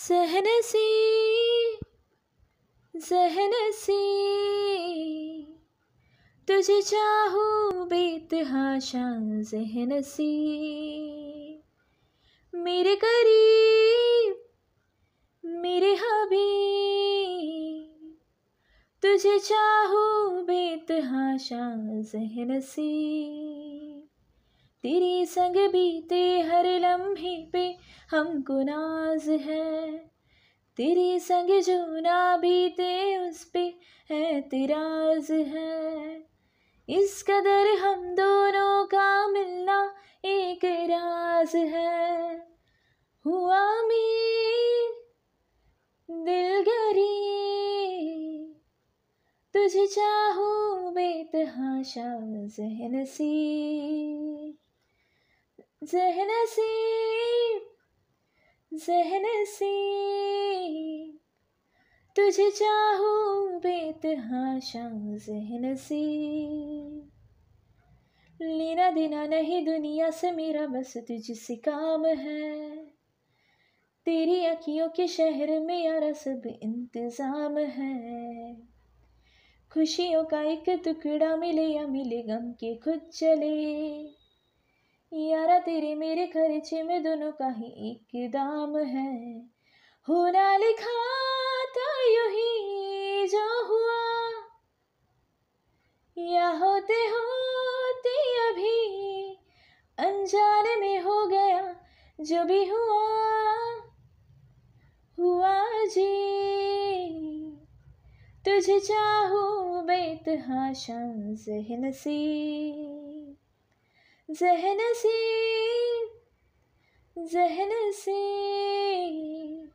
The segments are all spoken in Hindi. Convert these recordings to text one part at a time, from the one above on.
जहन सी जहन सी तुझे चाहूँ हाशा जहन सी मेरे करीब मेरे हबी तुझे चाहूँ बेतहाशा जहन सी तेरे संग बीते हर लम्हे पे हम गुनाज है तेरे संग जूना बीते उस पे है तिराज है इस कदर हम दोनों का मिलना एक राज है हुआ मीर दिल गरी तुझे चाहूँ बेतहाशा जहन सी जहन सी जहन सी तुझे चाहूँ बेतहाशा जहन लेना देना नहीं दुनिया से मेरा बस तुझसे काम है तेरी अखियों के शहर में यारा सब इंतज़ाम है खुशियों का एक टुकड़ा मिले या मिले गम के खुद चले यारा तेरे मेरे खर्चे में दोनों का ही एक दाम है होना लिखा होते होते अभी अनजान में हो गया जो भी हुआ हुआ जी तुझे चाहूँ हाशम जहन सी जहन सी जहन सी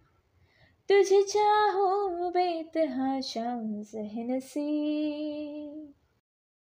तुझे चाहूँ हाशम जहन सी